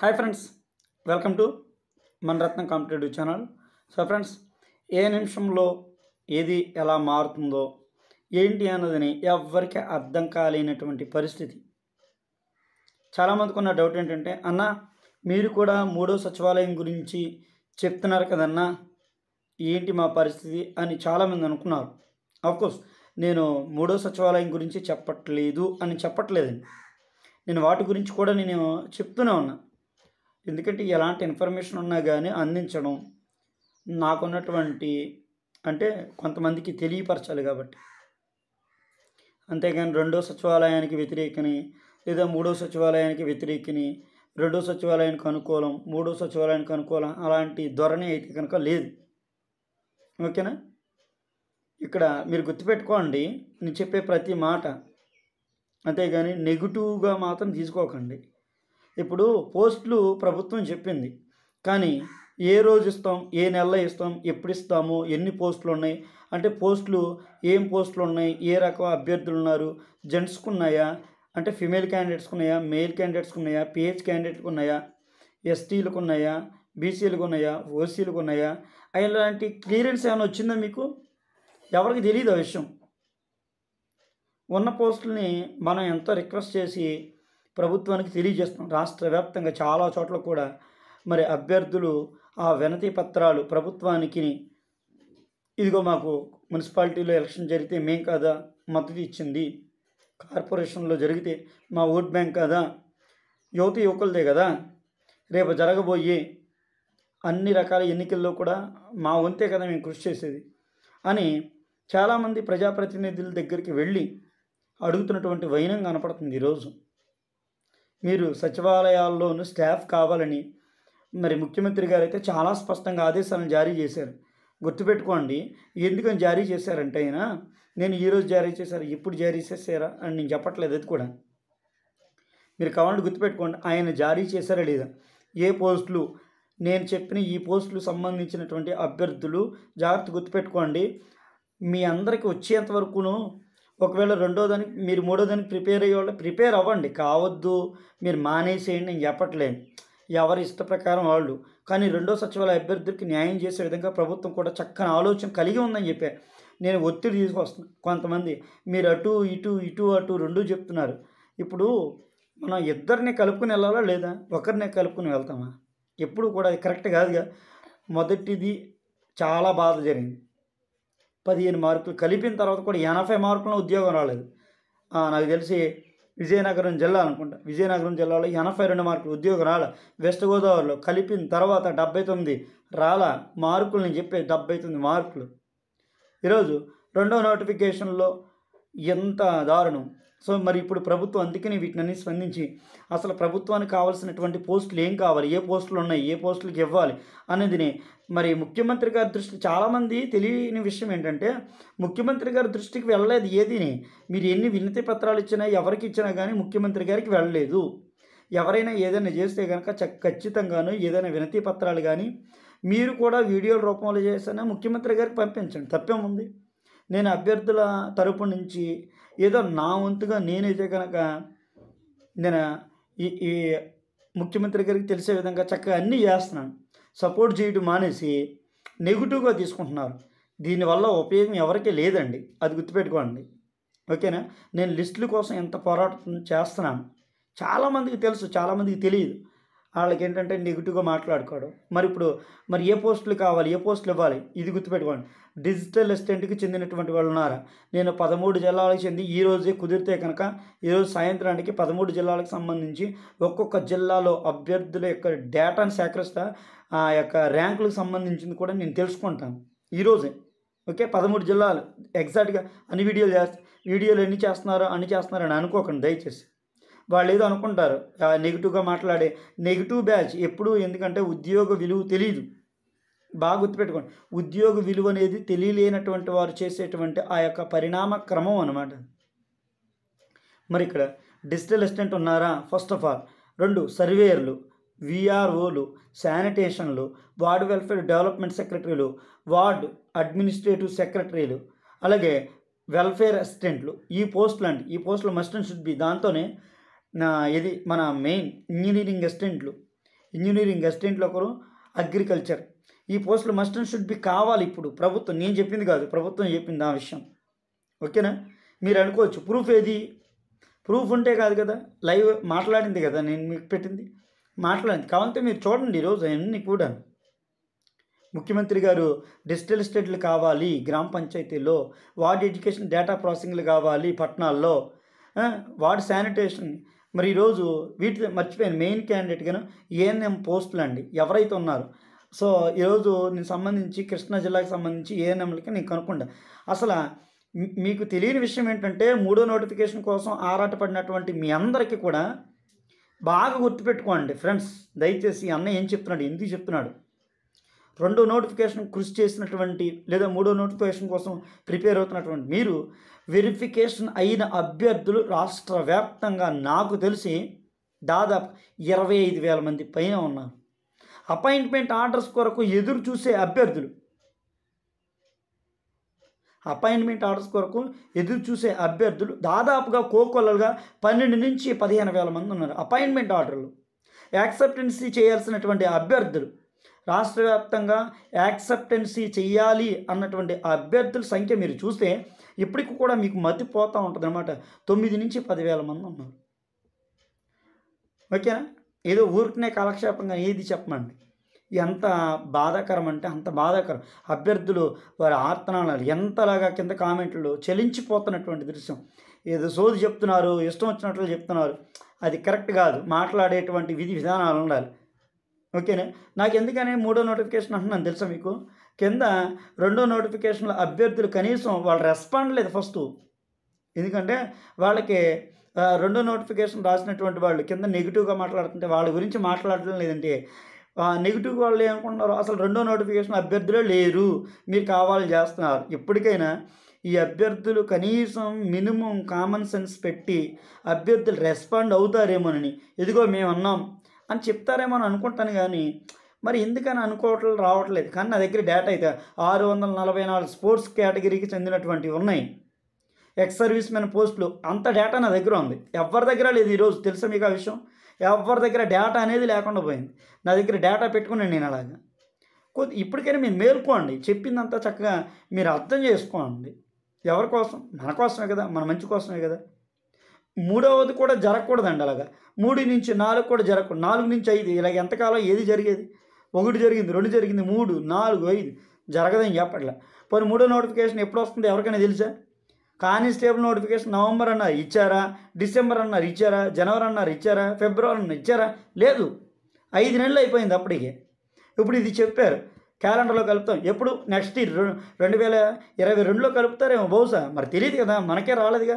hi friends welcome to మన Ratna competitive channel so friends ఏ నిమిషంలో ఏది ఎలా మారుతుందో ఏంటి అన్నదని ఎవ్వరికి అర్థం కాలేనటువంటి పరిస్థితి చాలామందికి ఉన్న డౌట్ ఏంటంటే అన్న మీరు కూడా మూడో సచివాలయం గురించి చెప్తున్నారు కదన్నా ఏంటి మా పరిస్థితి అని చాలామంది అనుకున్నారు ఆఫ్కోర్స్ నేను మూడో సచివాలయం గురించి చెప్పట్లేదు అని చెప్పట్లేదండి నేను వాటి గురించి కూడా నేను చెప్తూనే ఉన్నా ఎందుకంటే ఎలాంటి ఇన్ఫర్మేషన్ ఉన్నా కానీ అందించడం నాకున్నటువంటి అంటే కొంతమందికి తెలియపరచాలి కాబట్టి అంతేగాని రెండో సచివాలయానికి వ్యతిరేకని లేదా మూడో సచివాలయానికి వ్యతిరేకని రెండో సచివాలయానికి అనుకూలం మూడో సచివాలయానికి అనుకూలం అలాంటి ధోరణి అయితే కనుక లేదు ఓకేనా ఇక్కడ మీరు గుర్తుపెట్టుకోండి నేను చెప్పే ప్రతి మాట అంతేగాని నెగిటివ్గా మాత్రం తీసుకోకండి ఇప్పుడు పోస్టులు ప్రభుత్వం చెప్పింది కానీ ఏ రోజు ఇస్తాం ఏ నెలలో ఇస్తాం ఎప్పుడు ఇస్తాము ఎన్ని పోస్టులు ఉన్నాయి అంటే పోస్టులు ఏం పోస్టులు ఉన్నాయి ఏ రకం అభ్యర్థులు ఉన్నారు జెంట్స్కు ఉన్నాయా అంటే ఫిమేల్ క్యాండిడేట్స్కి ఉన్నాయా మేల్ క్యాండిడేట్స్కి ఉన్నాయా పిహెచ్ క్యాండిడేట్కి ఉన్నాయా ఎస్టీలకు ఉన్నాయా బీసీలకు ఉన్నాయా ఓసీలకు ఉన్నాయా అలాంటి క్లియరెన్స్ ఏమైనా వచ్చిందా మీకు ఎవరికి తెలియదు ఆ విషయం ఉన్న పోస్టుల్ని మనం ఎంతో రిక్వెస్ట్ చేసి ప్రభుత్వానికి తెలియజేస్తున్నాం రాష్ట్ర వ్యాప్తంగా చాలా చోట్ల కూడా మరి అభ్యర్థులు ఆ వినతి పత్రాలు ప్రభుత్వానికి ఇదిగో మాకు మున్సిపాలిటీలో ఎలక్షన్ జరిగితే మేం కాదా మద్దతు ఇచ్చింది కార్పొరేషన్లో జరిగితే మా ఓట్ బ్యాంక్ కదా యువత యువకులదే కదా రేపు జరగబోయే అన్ని రకాల ఎన్నికల్లో కూడా మా వంతే కదా మేము కృషి చేసేది అని చాలామంది ప్రజాప్రతినిధుల దగ్గరికి వెళ్ళి అడుగుతున్నటువంటి వైనం కనపడుతుంది ఈరోజు మీరు సచివాలయాల్లోనూ స్టాఫ్ కావాలని మరి ముఖ్యమంత్రి గారు అయితే చాలా స్పష్టంగా ఆదేశాలను జారీ చేశారు గుర్తుపెట్టుకోండి ఎందుకని జారీ చేశారంటే ఆయన నేను ఈరోజు జారీ చేశారు ఇప్పుడు జారీ చేసారా అని నేను చెప్పట్లేదు అది కూడా మీరు కావాలంటే గుర్తుపెట్టుకోండి ఆయన జారీ చేశారా లేదా ఏ పోస్టులు నేను చెప్పిన ఈ పోస్టులు సంబంధించినటువంటి అభ్యర్థులు జాగ్రత్త గుర్తుపెట్టుకోండి మీ అందరికి వచ్చేంత వరకును ఒకవేళ రెండో దానికి మీరు మూడో దానికి ప్రిపేర్ అయ్యేవాళ్ళు ప్రిపేర్ అవ్వండి కావద్దు మీరు మానేసేయండి నేను చెప్పట్లేను ఎవరి ఇష్ట ప్రకారం వాళ్ళు కానీ రెండో సచివాలయ అభ్యర్థులకి న్యాయం చేసే విధంగా ప్రభుత్వం కూడా చక్కని ఆలోచన కలిగి ఉందని చెప్పారు నేను ఒత్తిడి తీసుకొస్తున్నా కొంతమంది మీరు అటు ఇటు ఇటు అటు రెండూ చెప్తున్నారు ఇప్పుడు మనం ఇద్దరిని కలుపుకుని వెళ్ళాలా లేదా ఒకరినే కలుపుకుని వెళ్తామా ఎప్పుడు కూడా కరెక్ట్ కాదుగా మొదటిది చాలా బాధ జరిగింది పదిహేను మార్కులు కలిపిన తర్వాత కూడా ఎనభై మార్కులను ఉద్యోగం రాలేదు నాకు తెలిసి విజయనగరం జిల్లా అనుకుంటా విజయనగరం జిల్లాలో ఎనభై రెండు మార్కులు ఉద్యోగం రాల వెస్ట్ గోదావరిలో కలిపిన తర్వాత డెబ్బై తొమ్మిది రాల మార్కులు నేను చెప్పే డెబ్బై తొమ్మిది మార్కులు ఈరోజు రెండో నోటిఫికేషన్లో ఎంత దారుణం సో మరి ఇప్పుడు ప్రభుత్వం అందుకనే వీటిని స్పందించి అసలు ప్రభుత్వానికి కావాల్సినటువంటి పోస్టులు ఏం కావాలి ఏ పోస్టులు ఉన్నాయి ఏ పోస్టులకు ఇవ్వాలి అనేది మరి ముఖ్యమంత్రి గారి దృష్టి చాలామంది తెలియని విషయం ఏంటంటే ముఖ్యమంత్రి గారి దృష్టికి వెళ్ళలేదు ఏదిని మీరు ఎన్ని వినతి పత్రాలు ఇచ్చినా ఎవరికి ఇచ్చినా కానీ ముఖ్యమంత్రి గారికి వెళ్ళలేదు ఎవరైనా ఏదైనా చేస్తే కనుక ఖచ్చితంగాను ఏదైనా వినతి పత్రాలు కానీ మీరు కూడా వీడియోల రూపంలో చేసినా ముఖ్యమంత్రి గారికి పంపించండి తప్పేముంది నేను అభ్యర్థుల తరపు నుంచి ఏదో నా వంతుగా నేనైతే కనుక నేను ఈ ఈ ముఖ్యమంత్రి గారికి తెలిసే విధంగా చక్కగా అన్నీ చేస్తున్నాను సపోర్ట్ చేయడం మానేసి నెగిటివ్గా తీసుకుంటున్నారు దీనివల్ల ఉపయోగం ఎవరికీ లేదండి అది గుర్తుపెట్టుకోండి ఓకేనా నేను లిస్టుల కోసం ఎంత పోరాటం చేస్తున్నాను చాలామందికి తెలుసు చాలామందికి తెలియదు వాళ్ళకి ఏంటంటే నెగిటివ్గా మాట్లాడుకోవడం మరి ఇప్పుడు మరి ఏ పోస్టులు కావాలి ఏ పోస్టులు ఇవ్వాలి ఇది గుర్తుపెట్టుకోండి డిజిటల్ అసిస్టెంట్కి చెందినటువంటి వాళ్ళు ఉన్నారా నేను పదమూడు జిల్లాలకు చెంది ఈ రోజే కుదిరితే కనుక ఈరోజు సాయంత్రానికి పదమూడు జిల్లాలకు సంబంధించి ఒక్కొక్క జిల్లాలో అభ్యర్థుల యొక్క డేటాను సేకరిస్తా ఆ యొక్క ర్యాంకులకు సంబంధించింది కూడా నేను తెలుసుకుంటాను ఈరోజే ఓకే పదమూడు జిల్లాలు ఎగ్జాక్ట్గా అన్ని వీడియోలు చేస్తా వీడియోలు ఎన్ని చేస్తున్నారో అన్ని చేస్తున్నారని అనుకోకండి దయచేసి వాళ్ళు ఏదో అనుకుంటారు నెగిటివ్గా మాట్లాడే నెగిటివ్ బ్యాచ్ ఎప్పుడు ఎందుకంటే ఉద్యోగ విలువ తెలియదు బాగా గుర్తుపెట్టుకోండి ఉద్యోగ విలువ అనేది తెలియలేనటువంటి వారు చేసేటువంటి ఆ యొక్క పరిణామ క్రమం అనమాట మరి ఇక్కడ డిజిటల్ అసిస్టెంట్ ఉన్నారా ఫస్ట్ ఆఫ్ ఆల్ రెండు సర్వేయర్లు విఆర్ఓలు శానిటేషన్లు వార్డు వెల్ఫేర్ డెవలప్మెంట్ సెక్రటరీలు వార్డు అడ్మినిస్ట్రేటివ్ సెక్రటరీలు అలాగే వెల్ఫేర్ అసిస్టెంట్లు ఈ పోస్టులు అండి ఈ పోస్టులు మస్ట్ అండ్ షుడ్ బి దాంతోనే ఇది మన మెయిన్ ఇంజనీరింగ్ అసిస్టెంట్లు ఇంజనీరింగ్ అసిస్టెంట్లు ఒకరు అగ్రికల్చర్ ఈ పోస్టులు మస్ట్ అండ్ షుడ్ బి కావాలి ఇప్పుడు ప్రభుత్వం నేను చెప్పింది కాదు ప్రభుత్వం చెప్పింది ఆ విషయం ఓకేనా మీరు అనుకోవచ్చు ప్రూఫ్ ఏది ప్రూఫ్ ఉంటే కాదు కదా లైవ్ మాట్లాడింది కదా నేను మీకు పెట్టింది మాట్లాడింది కావాలంటే మీరు చూడండి ఈరోజు అన్నీ కూడా ముఖ్యమంత్రి గారు డిజిటల్ స్టేట్లు కావాలి గ్రామ పంచాయతీలో వార్డ్ ఎడ్యుకేషన్ డేటా ప్రాసెసింగ్లు కావాలి పట్టణాల్లో వార్డ్ శానిటేషన్ మరి ఈరోజు వీటి మర్చిపోయాను మెయిన్ క్యాండిడేట్గాను ఏఎన్ఎం పోస్టులు అండి ఎవరైతే ఉన్నారో సో ఈరోజు నేను సంబంధించి కృష్ణా జిల్లాకు సంబంధించి ఏఎన్ఎంలకి నేను కనుక్కుంటా అసలు మీకు తెలియని విషయం ఏంటంటే మూడో నోటిఫికేషన్ కోసం ఆరాటపడినటువంటి మీ అందరికీ కూడా బాగా గుర్తుపెట్టుకోండి ఫ్రెండ్స్ దయచేసి అన్న ఏం చెప్తున్నాడు ఎందుకు చెప్తున్నాడు రెండో నోటిఫికేషన్ కృషి చేసినటువంటి లేదా మూడో నోటిఫికేషన్ కోసం ప్రిపేర్ అవుతున్నటువంటి మీరు వెరిఫికేషన్ అయిన అభ్యర్థులు రాష్ట్ర వ్యాప్తంగా నాకు తెలిసి దాదాపు ఇరవై ఐదు వేల మంది పైన ఉన్నారు అపాయింట్మెంట్ ఆర్డర్స్ కొరకు ఎదురు చూసే అభ్యర్థులు అపాయింట్మెంట్ ఆర్డర్స్ కొరకు ఎదురు చూసే అభ్యర్థులు దాదాపుగా కోకొల్లలుగా పన్నెండు నుంచి పదిహేను వేల మంది ఉన్నారు అపాయింట్మెంట్ ఆర్డర్లు యాక్సెప్టెన్సీ చేయాల్సినటువంటి అభ్యర్థులు రాష్ట్ర వ్యాప్తంగా యాక్సెప్టెన్సీ చేయాలి అన్నటువంటి అభ్యర్థుల సంఖ్య మీరు చూస్తే ఇప్పటికి కూడా మీకు మతిపోతూ ఉంటుంది అనమాట తొమ్మిది నుంచి పదివేల మంది ఉన్నారు ఓకేనా ఏదో ఊరికనే కాలక్షేపంగా ఏది చెప్పమండి ఎంత బాధాకరం అంటే అంత బాధాకరం అభ్యర్థులు వారి ఆర్తనాలు ఎంతలాగా కింద కామెంట్లు చలించిపోతున్నటువంటి దృశ్యం ఏదో సోది చెప్తున్నారు ఇష్టం వచ్చినట్లు చెప్తున్నారు అది కరెక్ట్ కాదు మాట్లాడేటువంటి విధి విధానాలు ఉండాలి ఓకేనా నాకు ఎందుకని మూడో నోటిఫికేషన్ అంటున్నాను తెలుసా మీకు కింద రెండో నోటిఫికేషన్లో అభ్యర్థులు కనీసం వాళ్ళు రెస్పాండ్ లేదు ఫస్ట్ ఎందుకంటే వాళ్ళకి రెండో నోటిఫికేషన్ రాసినటువంటి వాళ్ళు కింద నెగిటివ్గా మాట్లాడుతుంటే వాళ్ళ గురించి మాట్లాడడం లేదంటే నెగిటివ్ వాళ్ళు ఏమనుకుంటున్నారు అసలు రెండో నోటిఫికేషన్ అభ్యర్థులే లేరు మీరు కావాలని చేస్తున్నారు ఇప్పటికైనా ఈ అభ్యర్థులు కనీసం మినిమం కామన్ సెన్స్ పెట్టి అభ్యర్థులు రెస్పాండ్ అవుతారేమోనని ఇదిగో మేము అన్నాం అని చెప్తారేమో అని అనుకుంటాను కానీ మరి ఎందుకని అనుకోవట్లు రావట్లేదు కానీ నా దగ్గర డేటా అయితే ఆరు వందల నలభై నాలుగు స్పోర్ట్స్ కేటగిరీకి చెందినటువంటివి ఉన్నాయి ఎక్స్ సర్వీస్ మెన్ పోస్టులు అంత డేటా నా దగ్గర ఉంది ఎవరి దగ్గర లేదు ఈరోజు తెలుసా మీకు ఆ విషయం ఎవరి దగ్గర డేటా అనేది లేకుండా పోయింది నా దగ్గర డేటా పెట్టుకున్నాను నేను అలాగా కొద్ది ఇప్పటికైనా మీరు మేల్కోండి చెప్పిందంతా చక్కగా మీరు అర్థం చేసుకోండి ఎవరి కోసం మన కోసమే కదా మన మంచి కోసమే కదా మూడవది కూడా జరగకూడదండి అలాగా మూడు నుంచి నాలుగు కూడా జరగకూడదు నాలుగు నుంచి ఐదు ఇలాగ ఎంతకాలం ఏది జరిగేది ఒకటి జరిగింది రెండు జరిగింది మూడు నాలుగు ఐదు జరగదని చెప్పట్లే పోనీ మూడో నోటిఫికేషన్ ఎప్పుడు వస్తుంది ఎవరికైనా తెలుసా కానిస్టేబుల్ నోటిఫికేషన్ నవంబర్ అన్నారు ఇచ్చారా డిసెంబర్ అన్నారు ఇచ్చారా జనవరి అన్నారు ఇచ్చారా ఫిబ్రవరి అన్నారు ఇచ్చారా లేదు ఐదు నెలలు అయిపోయింది అప్పటికే ఇప్పుడు ఇది చెప్పారు క్యాలెండర్లో కలుపుతాం ఎప్పుడు నెక్స్ట్ ఇయర్ రెండు వేల ఇరవై రెండులో కలుపుతారేమో బహుశా మరి తెలియదు కదా మనకే రాలేదుగా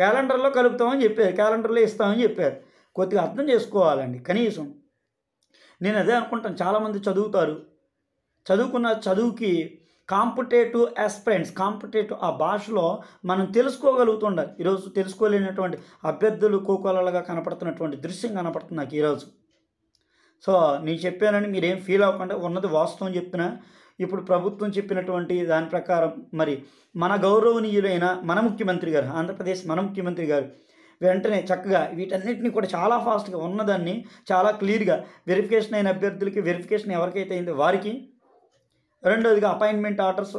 క్యాలెండర్లో కలుపుతామని చెప్పారు క్యాలెండర్లో ఇస్తామని చెప్పారు కొద్దిగా అర్థం చేసుకోవాలండి కనీసం నేను అదే అనుకుంటాను చాలామంది చదువుతారు చదువుకున్న చదువుకి కాంపిటేటివ్ ఆస్పిరెంట్స్ కాంపిటేటివ్ ఆ భాషలో మనం తెలుసుకోగలుగుతుండాలి ఈరోజు తెలుసుకోలేనటువంటి అభ్యర్థులు కోకోలలుగా కనపడుతున్నటువంటి దృశ్యం కనపడుతుంది నాకు ఈరోజు సో నేను చెప్పానని మీరేం ఫీల్ అవ్వకుండా ఉన్నది వాస్తవం చెప్పిన ఇప్పుడు ప్రభుత్వం చెప్పినటువంటి దాని ప్రకారం మరి మన గౌరవనీయులైన మన ముఖ్యమంత్రి గారు ఆంధ్రప్రదేశ్ మన ముఖ్యమంత్రి గారు వెంటనే చక్కగా వీటన్నిటిని కూడా చాలా ఫాస్ట్గా ఉన్నదాన్ని చాలా క్లియర్గా వెరిఫికేషన్ అయిన అభ్యర్థులకి వెరిఫికేషన్ ఎవరికైతే అయిందో వారికి రెండోదిగా అపాయింట్మెంట్ ఆర్డర్స్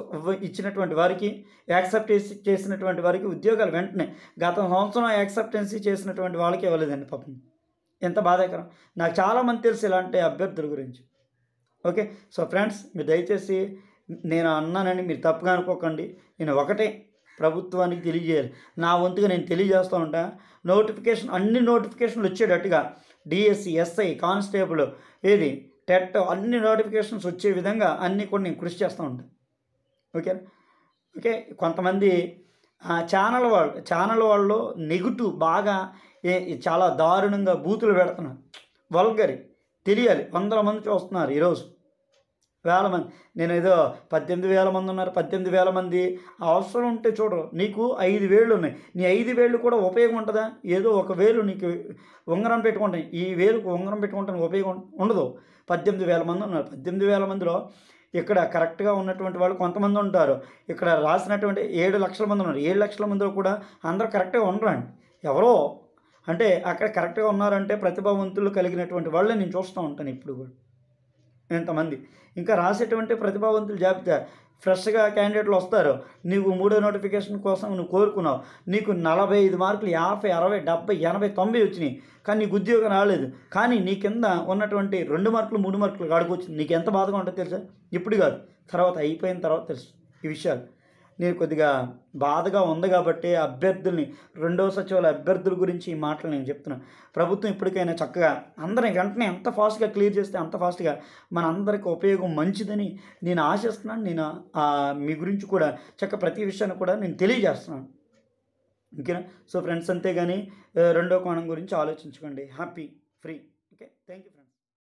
ఇచ్చినటువంటి వారికి యాక్సెప్ట్ చేసినటువంటి వారికి ఉద్యోగాలు వెంటనే గత సంవత్సరం యాక్సెప్టెన్సీ చేసినటువంటి వాళ్ళకి ఇవ్వలేదండి పాపం ఎంత బాధాకరం నాకు చాలామంది తెలుసు ఇలాంటి అభ్యర్థుల గురించి ఓకే సో ఫ్రెండ్స్ మీరు దయచేసి నేను అన్నానని మీరు తప్పుగా అనుకోకండి నేను ఒకటే ప్రభుత్వానికి తెలియజేయాలి నా వంతుగా నేను తెలియజేస్తూ ఉంటా నోటిఫికేషన్ అన్ని నోటిఫికేషన్లు వచ్చేటట్టుగా డిఎస్సి ఎస్ఐ కానిస్టేబుల్ ఏది టెట్ అన్ని నోటిఫికేషన్స్ వచ్చే విధంగా అన్నీ కూడా నేను కృషి చేస్తూ ఉంటాను ఓకే ఓకే కొంతమంది ఛానల్ వాళ్ళు ఛానల్ వాళ్ళు నెగిటివ్ బాగా చాలా దారుణంగా బూతులు పెడుతున్నారు వల్గరి తెలియాలి వందల మంది చూస్తున్నారు ఈరోజు వేల మంది నేను ఏదో పద్దెనిమిది వేల మంది ఉన్నారు పద్దెనిమిది వేల మంది అవసరం ఉంటే చూడరు నీకు ఐదు వేళ్ళు ఉన్నాయి నీ ఐదు వేళ్ళు కూడా ఉపయోగం ఉంటుందా ఏదో ఒక వేలు నీకు ఉంగరం పెట్టుకుంటాను ఈ వేలుకు ఉంగరం పెట్టుకుంటాను ఉపయోగం ఉండదు పద్దెనిమిది వేల మంది ఉన్నారు పద్దెనిమిది వేల మందిలో ఇక్కడ కరెక్ట్గా ఉన్నటువంటి వాళ్ళు కొంతమంది ఉంటారు ఇక్కడ రాసినటువంటి ఏడు లక్షల మంది ఉన్నారు ఏడు లక్షల మందిలో కూడా అందరూ కరెక్ట్గా ఉండరండి ఎవరో అంటే అక్కడ కరెక్ట్గా ఉన్నారంటే ప్రతిభావంతులు కలిగినటువంటి వాళ్ళే నేను చూస్తూ ఉంటాను ఇప్పుడు కూడా ఇంతమంది ఇంకా రాసేటువంటి ప్రతిభావంతులు జాబితా ఫ్రెష్గా క్యాండిడేట్లు వస్తారు నీకు మూడో నోటిఫికేషన్ కోసం నువ్వు కోరుకున్నావు నీకు నలభై ఐదు మార్కులు యాభై అరవై డెబ్బై ఎనభై తొంభై వచ్చినాయి కానీ నీకు ఉద్యోగం రాలేదు కానీ నీ కింద ఉన్నటువంటి రెండు మార్కులు మూడు మార్కులు అడుగు వచ్చింది నీకు ఎంత బాధగా ఉంటుందో తెలుసా ఇప్పుడు కాదు తర్వాత అయిపోయిన తర్వాత తెలుసు ఈ విషయాలు నేను కొద్దిగా బాధగా ఉంది కాబట్టి అభ్యర్థుల్ని రెండో సచివాలయ అభ్యర్థుల గురించి ఈ మాటలు నేను చెప్తున్నాను ప్రభుత్వం ఇప్పటికైనా చక్కగా అందరం వెంటనే ఎంత ఫాస్ట్గా క్లియర్ చేస్తే అంత ఫాస్ట్గా మనందరికీ ఉపయోగం మంచిదని నేను ఆశిస్తున్నాను నేను మీ గురించి కూడా చక్క ప్రతి విషయాన్ని కూడా నేను తెలియజేస్తున్నాను ఓకేనా సో ఫ్రెండ్స్ అంతేగాని రెండో కోణం గురించి ఆలోచించుకోండి happy free okay thank you